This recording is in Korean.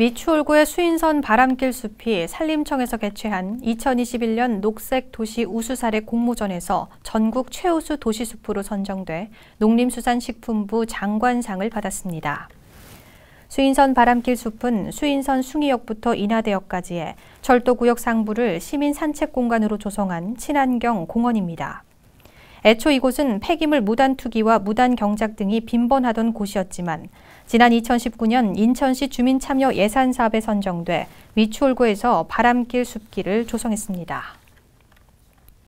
미추홀구의 수인선 바람길 숲이 산림청에서 개최한 2021년 녹색 도시 우수사례 공모전에서 전국 최우수 도시숲으로 선정돼 농림수산식품부 장관상을 받았습니다. 수인선 바람길 숲은 수인선 숭이역부터 인하대역까지의 절도구역 상부를 시민 산책 공간으로 조성한 친환경 공원입니다. 애초 이곳은 폐기물 무단 투기와 무단 경작 등이 빈번하던 곳이었지만 지난 2019년 인천시 주민 참여 예산 사업에 선정돼 위추홀고에서 바람길 숲길을 조성했습니다.